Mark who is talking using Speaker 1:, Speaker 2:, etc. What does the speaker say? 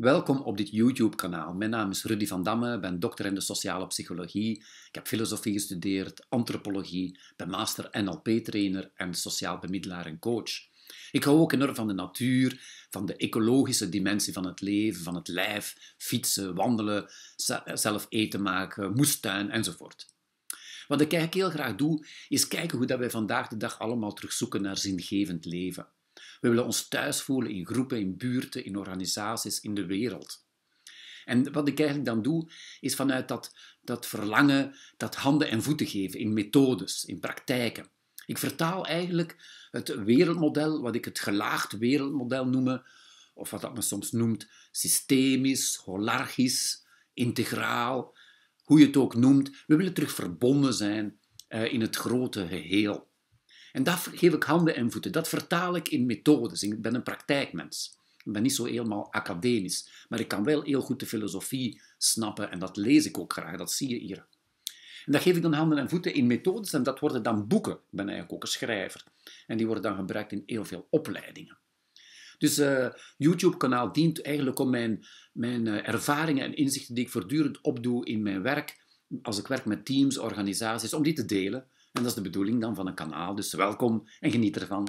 Speaker 1: Welkom op dit YouTube-kanaal. Mijn naam is Rudy van Damme, ben dokter in de sociale psychologie. Ik heb filosofie gestudeerd, antropologie, ben master NLP-trainer en sociaal bemiddelaar en coach. Ik hou ook enorm van de natuur, van de ecologische dimensie van het leven, van het lijf, fietsen, wandelen, zelf eten maken, moestuin enzovoort. Wat ik eigenlijk heel graag doe, is kijken hoe dat wij vandaag de dag allemaal terugzoeken naar zingevend leven. We willen ons thuis voelen in groepen, in buurten, in organisaties, in de wereld. En wat ik eigenlijk dan doe, is vanuit dat, dat verlangen dat handen en voeten geven in methodes, in praktijken. Ik vertaal eigenlijk het wereldmodel, wat ik het gelaagd wereldmodel noem, of wat dat men soms noemt systemisch, holarchisch, integraal, hoe je het ook noemt. We willen terug verbonden zijn eh, in het grote geheel. En dat geef ik handen en voeten. Dat vertaal ik in methodes. Ik ben een praktijkmens. Ik ben niet zo helemaal academisch. Maar ik kan wel heel goed de filosofie snappen. En dat lees ik ook graag. Dat zie je hier. En dat geef ik dan handen en voeten in methodes. En dat worden dan boeken. Ik ben eigenlijk ook een schrijver. En die worden dan gebruikt in heel veel opleidingen. Dus eh, YouTube-kanaal dient eigenlijk om mijn, mijn eh, ervaringen en inzichten die ik voortdurend opdoe in mijn werk, als ik werk met teams, organisaties, om die te delen. En dat is de bedoeling dan van een kanaal. Dus welkom en geniet ervan.